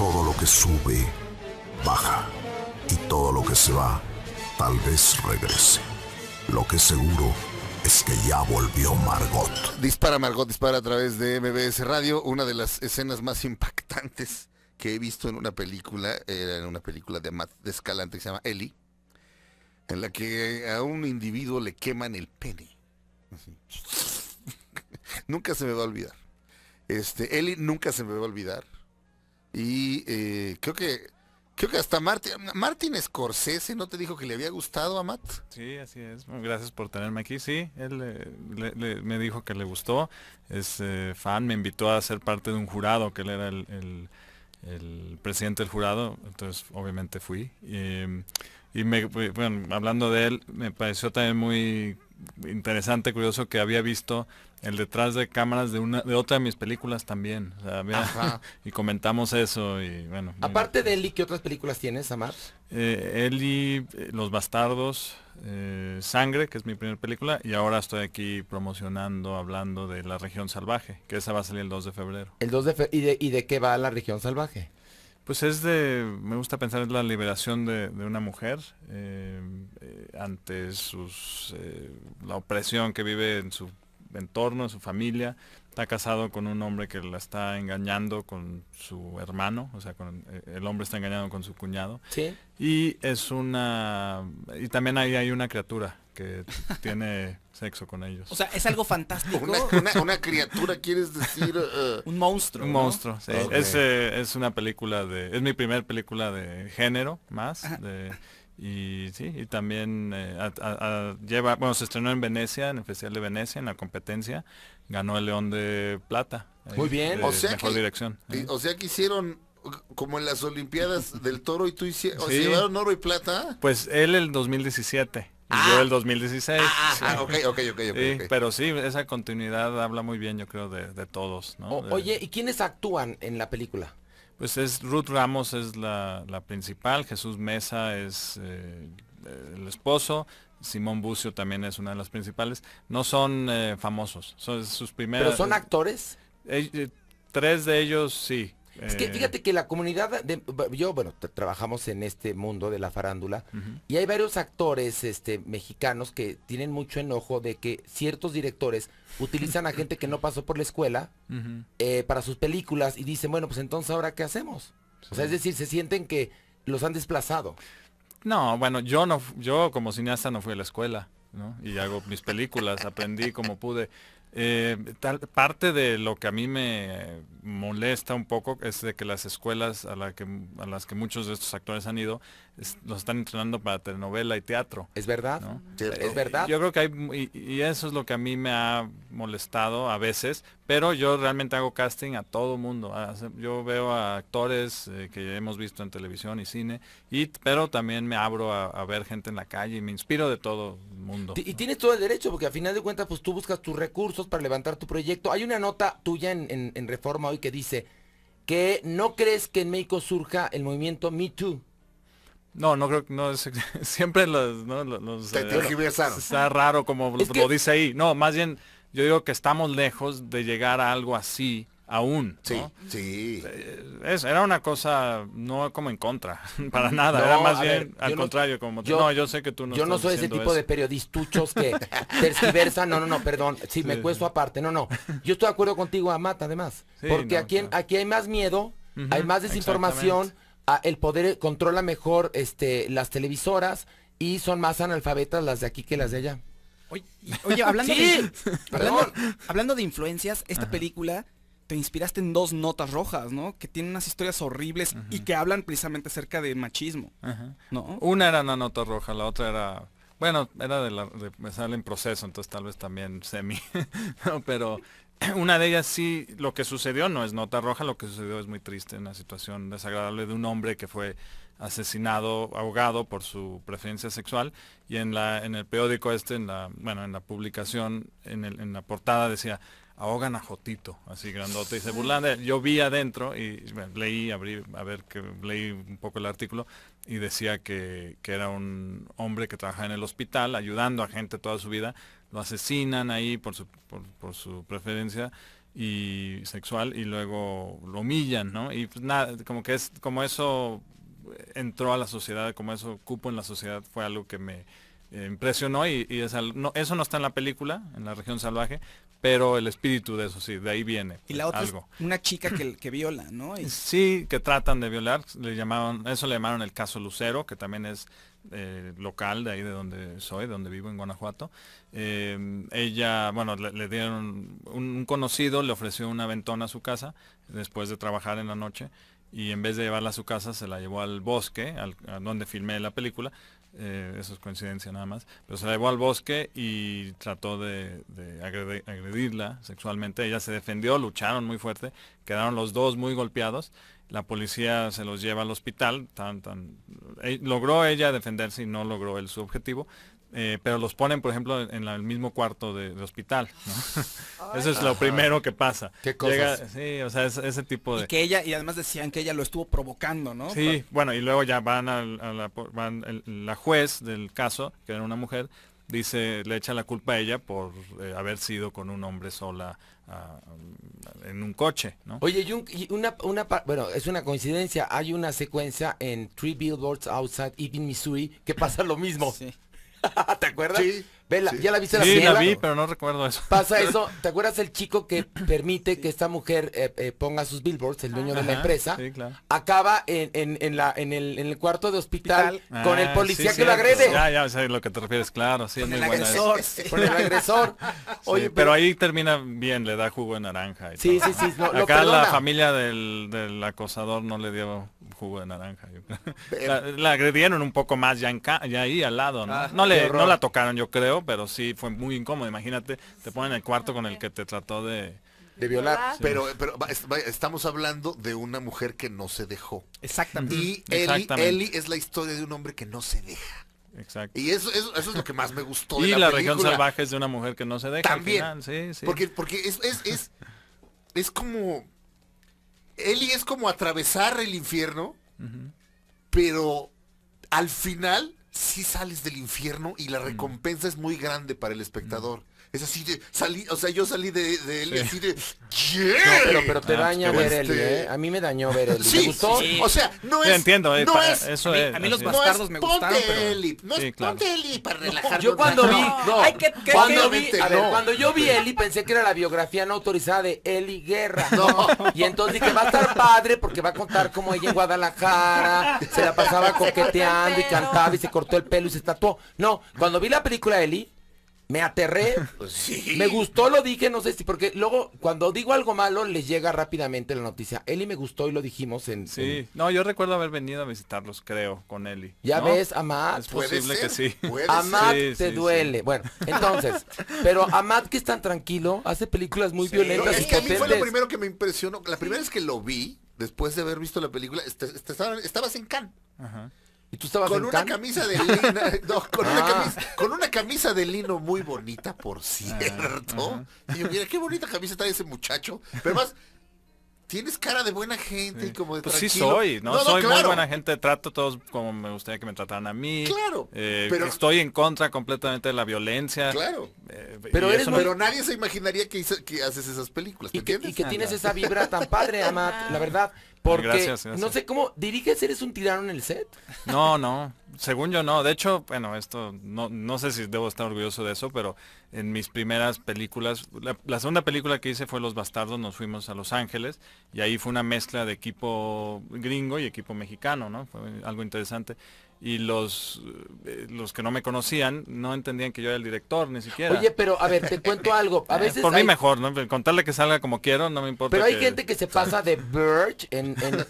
todo lo que sube, baja, y todo lo que se va, tal vez regrese. Lo que seguro es que ya volvió Margot. Dispara Margot, dispara a través de MBS Radio, una de las escenas más impactantes que he visto en una película, era eh, en una película de de Escalante que se llama Eli, en la que a un individuo le queman el pene. nunca se me va a olvidar. Este, Eli nunca se me va a olvidar y eh, creo que creo que hasta Martin, Martin Scorsese no te dijo que le había gustado a Matt. Sí, así es. Gracias por tenerme aquí. Sí, él me dijo que le gustó. Es eh, fan, me invitó a ser parte de un jurado, que él era el, presidente del jurado, entonces obviamente fui. Y, me, bueno, hablando de él, me pareció también muy interesante, curioso, que había visto el detrás de cámaras de una de otra de mis películas también. y comentamos eso y bueno. Aparte de Eli, ¿qué otras películas tienes, Amar? Eh, Eli, eh, Los Bastardos, eh, Sangre, que es mi primera película, y ahora estoy aquí promocionando, hablando de La Región Salvaje, que esa va a salir el 2 de febrero. El 2 de ¿Y, de, ¿Y de qué va La Región Salvaje? Pues es de, me gusta pensar, es la liberación de, una mujer eh, eh, ante sus, eh, la opresión que vive en su entorno, en su familia. Está casado con un hombre que la está engañando con su hermano, o sea, con, el hombre está engañado con su cuñado. Sí. Y es una, y también ahí hay una criatura tiene sexo con ellos. O sea, es algo fantástico. Una, criatura, quieres decir... Eh, un monstruo. Un monstruo, eh, Es, una película de... Es mi primer película de género, más. y también eh, lleva... Bueno, se estrenó en Venecia, en el Festival de Venecia, en la competencia. Ganó el León de Plata. Muy bien. o sea mejor dirección. O sea que hicieron como en las Olimpiadas del Toro y tú hicieron, llevaron oro y plata. Pues él el 2017. Y yo ah. el 2016. Ah, ah, ah Pero sí, esa continuidad habla muy bien, yo creo, de, todos. ¿no? oye, ¿y quiénes actúan en la película? Pues es Ruth Ramos es la, principal, Jesús Mesa es eh, el esposo, Simón Bucio también es una de las principales. No son eh, famosos, son sus primeros. ¿Pero son actores? Eh, tres de ellos sí, es que eh, fíjate que la comunidad, de, yo, bueno, trabajamos en este mundo de la farándula y hay varios actores este, mexicanos que tienen mucho enojo de que ciertos directores utilizan a gente que no pasó por la escuela eh, para sus películas y dicen, bueno, pues entonces ahora qué hacemos. O sea, es decir, se sienten que los han desplazado. No, bueno, yo no, yo como cineasta no fui a la escuela, ¿no? Y hago mis películas, aprendí como pude. Eh, parte de lo que a mí me molesta un poco es de que las escuelas a las que muchos de estos actores han ido nos los están entrenando para telenovela y teatro. Es verdad, es verdad. Yo creo que hay, y, eso es lo que a mí me ha molestado a veces, pero yo realmente hago casting a todo mundo. Yo veo a actores eh, que hemos visto en televisión y cine, y, pero también me abro a, ver gente en la calle y me inspiro de todo el mundo. Y, tienes todo el derecho, porque al final de cuentas, pues tú buscas tus recursos para levantar tu proyecto. Hay una nota tuya en Reforma hoy que dice que no crees que en México surja el movimiento Me Too. No, no creo que no es, siempre los, eh, Te tergiversaron. Está raro como lo, dice ahí. No, más bien yo digo que estamos lejos de llegar a algo así aún. Sí, sí. Eh, era una cosa no como en contra, para nada. era más bien al contrario, como yo, no, yo sé que tú no. Yo no soy ese tipo de periodistuchos que tergiversan, no, no, no, perdón. Si sí, me cuesto aparte, no, no. Yo estoy de acuerdo contigo, amata además. porque aquí, aquí hay más miedo, hay más desinformación Ah, el poder eh, controla mejor este, las televisoras y son más analfabetas las de aquí que las de allá. Oye, hablando, de, hablando, de influencias, esta película te inspiraste en dos notas rojas, ¿no? Que tienen unas historias horribles y que hablan precisamente acerca de machismo. ¿No? Una era una nota roja, la otra era. Bueno, era de la. me sale en proceso, entonces tal vez también semi. no, pero una de ellas sí, lo que sucedió no es nota roja, lo que sucedió es muy triste, una situación desagradable de un hombre que fue asesinado, ahogado por su preferencia sexual. Y en, la, en el periódico este, en la, bueno, en la publicación, en, la portada decía, ahogan a Jotito, así grandote. Y se burlan Yo vi adentro y leí, abrí, a ver, que leí un poco el artículo y decía que, que, era un hombre que trabajaba en el hospital ayudando a gente toda su vida. Lo asesinan ahí por su, por, su preferencia y sexual y luego lo humillan, ¿no? Y pues nada, como que es como eso entró a la sociedad, como eso cupo en la sociedad fue algo que me, eh, impresionó y, eso no está en la película, en la región salvaje, pero el espíritu de eso sí, de ahí viene. Y la otra una chica que, viola, ¿no? Sí, que tratan de violar, le llamaron, eso le llamaron el caso Lucero, que también es eh, local de ahí de donde soy, donde vivo en Guanajuato. Eh, ella, bueno, le, dieron, un, conocido le ofreció una ventona a su casa después de trabajar en la noche y en vez de llevarla a su casa se la llevó al bosque, donde filmé la película, eh, eso es coincidencia nada más, pero se la llevó al bosque y trató de, agredirla sexualmente, ella se defendió, lucharon muy fuerte, quedaron los dos muy golpeados la policía se los lleva al hospital, tan, tan, eh, logró ella defenderse y no logró el su objetivo, eh, pero los ponen, por ejemplo, en el mismo cuarto del hospital. Eso es lo primero que pasa. ¿Qué cosas? sí, o sea, ese tipo de... Y que ella, y además decían que ella lo estuvo provocando, ¿no? Sí, bueno, y luego ya van, al, a la, la juez del caso, que era una mujer, dice, le echa la culpa a ella por eh, haber sido con un hombre sola ah, en un coche, Oye, y, una, una, bueno, es una coincidencia, hay una secuencia en Three Billboards Outside Ebbing, Missouri, que pasa lo mismo. ¿Te acuerdas? Sí. Vela, ¿ya la viste la Sí, la vi, pero no recuerdo eso. Pasa eso, ¿te acuerdas el chico que permite que esta mujer eh, eh, ponga sus billboards, el dueño de la empresa? Acaba en, la, en el, cuarto de hospital con el ah, policía que lo agrede. Ya, ya, sé lo que te refieres, claro, sí, con muy el agresor, el agresor. pero, ahí termina bien, le da jugo de naranja. sí, sí, sí, Acá la familia del, acosador no le dio jugo de naranja. La, agredieron un poco más ya, ahí al lado, no, ah, le, no la tocaron, yo creo pero sí fue muy incómodo. Imagínate, te ponen en el cuarto con el que te trató de... De violar, pero, estamos hablando de una mujer que no se dejó. Exactamente. Y Eli, Eli es la historia de un hombre que no se deja. Exacto. Y eso, es lo que más me gustó. y la, la región salvaje es de una mujer que no se deja. También. Porque, porque es, es, es, es, como... Eli es como atravesar el infierno, pero al final si sales del infierno y la mm. recompensa es muy grande para el espectador. Mm. Es así de, salí, o sea, yo salí de, de él sí. así de, yeah. no, pero, pero te ah, daña ver este... ¿eh? A mí me dañó ver él. ¿Te gustó? O sea, no es... entiendo, eh, no para, es, eso a mí, a mí los bastardos me gustaron, pero... Eli, no es claro. ponte Eli para relajarnos. Yo cuando vi... Ay, cuando, vi a ver, cuando yo vi Eli pensé que era la biografía no autorizada de Eli Guerra. No. Y entonces dije, va a estar padre porque va a contar cómo ella en Guadalajara se la pasaba coqueteando y cantaba y se cortó el pelo y se tatuó. No, cuando vi la película Eli me aterré. Pues me gustó, lo dije, no sé si, porque luego cuando digo algo malo les llega rápidamente la noticia. Eli me gustó y lo dijimos en... Sí, no, yo recuerdo haber venido a visitarlos, creo, con Eli. Ya ves, Amad. Es pues, posible que ¿eh? sí. Amad te duele. Bueno, entonces, pero Amad que es tan tranquilo, hace películas muy violentas. y a mí fue lo primero que me impresionó. La primera vez que lo vi, después de haber visto la película, este, este, estabas en Cannes. Ajá con una camisa de lino, ah. con, una camisa, de lino muy bonita, por ah, cierto. Y yo, mira, qué bonita camisa está ese muchacho. Pero más, tienes cara de buena gente y como de pues tranquilo. sí soy, ¿no? soy muy buena gente, trato todos como me gustaría que me trataran a mí. Claro. Eh, pero... Estoy en contra completamente de la violencia. Claro. Eh, pero, eres, pero nadie se imaginaría que, haces esas películas, y Que, tienes ah, esa vibra tan padre, Amat, la verdad. Porque gracias, no sé cómo, ¿diriges eres un tirano en el set? No, no. Según yo no, de hecho, bueno, esto no, no sé si debo estar orgulloso de eso, pero en mis primeras películas, la, segunda película que hice fue Los Bastardos, nos fuimos a Los Ángeles y ahí fue una mezcla de equipo gringo y equipo mexicano, ¿no? Fue algo interesante. Y los, eh, los que no me conocían no entendían que yo era el director ni siquiera. Oye, pero a ver, te cuento algo. A eh, veces por mí mejor, ¿no? Contarle que salga como quiero, no me importa. Pero hay gente que se pasa de Birch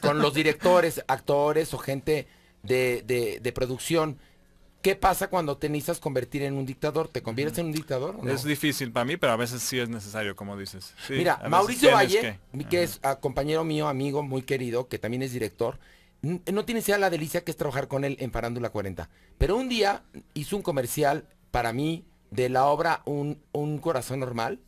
con los directores, actores o gente de, producción. ¿Qué pasa cuando te necesitas convertir en un dictador? ¿Te conviertes en un dictador? Es difícil para mí, pero a veces sí es necesario, como dices. Mira, Mauricio Valle, que, es compañero mío, amigo, muy querido, que también es director, no tiene sea la delicia que es trabajar con él en Parándula 40. Pero un día hizo un comercial para mí de la obra Un, un Corazón Normal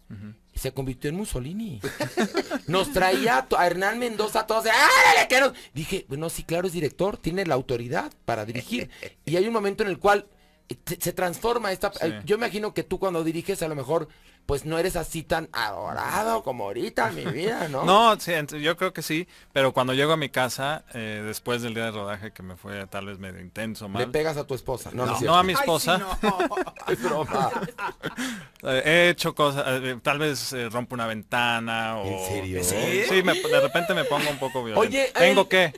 se convirtió en Mussolini. Nos traía a, Hernán Mendoza todos ¡Árale, Dije, bueno, sí, claro, es director, tiene la autoridad para dirigir. y hay un momento en el cual eh, se, transforma esta... Yo imagino que tú cuando diriges a lo mejor pues no eres así tan adorado como ahorita, mi vida, ¿no? no, sí, yo creo que sí, pero cuando llego a mi casa, eh, después del día de rodaje que me fue tal vez medio intenso, mal. Le pegas a tu esposa, no, no, a mi esposa. He hecho cosas, eh, tal vez eh, rompo una ventana o... ¿En serio? Sí, de repente me pongo un poco violento. Oye, tengo que...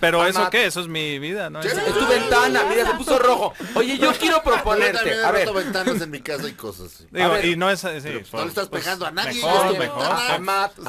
pero eso qué, eso es mi vida, ¿no? Es, tu ventana, mira, se puso rojo. Oye, yo quiero proponerte. he a ver, ventanas en mi casa y cosas. Digo, y no pues, pues, no le estás pues, pegando a nadie. mejor.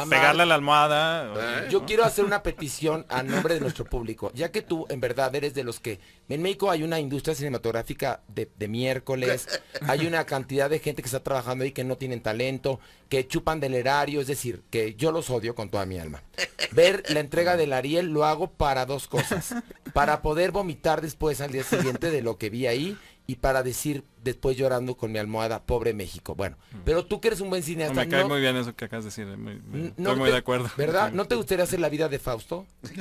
Pegarle a la almohada. Eh. Yo quiero hacer una petición a nombre de nuestro público, ya que tú en verdad eres de los que... En México hay una industria cinematográfica de, de miércoles, hay una cantidad de gente que está trabajando ahí que no tienen talento, que chupan del erario, es decir, que yo los odio con toda mi alma. Ver la entrega del Ariel lo hago para dos cosas, para poder vomitar después al día siguiente de lo que vi ahí y para decir después llorando con mi almohada, pobre México. Bueno, mm. pero tú que eres un buen cineasta. No, me cae muy bien eso que acabas de decir, estoy de acuerdo. ¿Verdad? ¿No te gustaría hacer la vida de Fausto?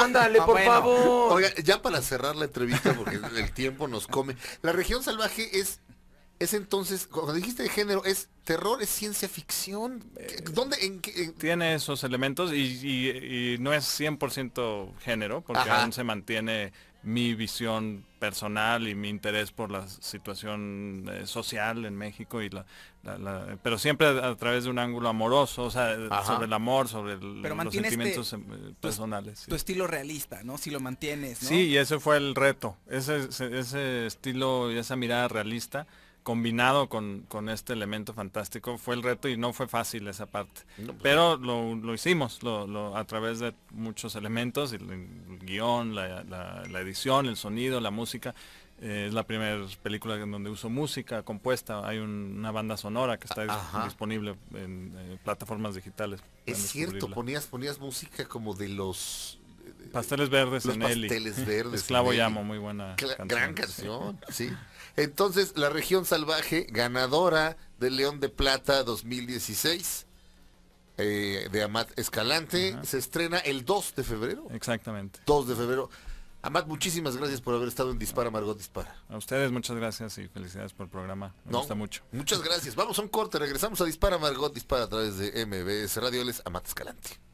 Ándale, ah, por favor. ya para cerrar la entrevista, porque el tiempo nos come. La región salvaje es es entonces, cuando dijiste de género, es terror, es ciencia ficción. Eh, ¿Dónde? Tiene esos elementos y, no es 100% género, porque aún se mantiene mi visión personal y mi interés por la situación eh, social en México y la, pero siempre a, través de un ángulo amoroso, o sea, sobre el amor, sobre los este sentimientos em, eh, personales. Tu, estilo realista, ¿no? Si lo mantienes, ¿no? Sí, y ese fue el reto, ese, ese estilo y esa mirada realista combinado con, con, este elemento fantástico fue el reto y no fue fácil esa parte. Pues, Pero lo, hicimos a través de muchos elementos, el, el guión, la, edición, el sonido, la música. Eh, es la primera película en donde uso música compuesta. Hay una banda sonora que está ah, disponible en eh, plataformas digitales. Es cierto, ponías, ponías música como de los Pasteles Verdes los en Pasteles Verdes. Esclavo Llamo, muy buena. canción, gran canción, sí. Entonces, la región salvaje, ganadora del León de Plata 2016. Eh, de Amat Escalante, se estrena el 2 de febrero. Exactamente. 2 de febrero. Amat, muchísimas gracias por haber estado en Dispara, Margot Dispara. A ustedes muchas gracias y felicidades por el programa. Me gusta mucho. Muchas gracias. Vamos a un corte. Regresamos a Dispara, Margot Dispara a través de MBS Radio. Les Amat Escalante.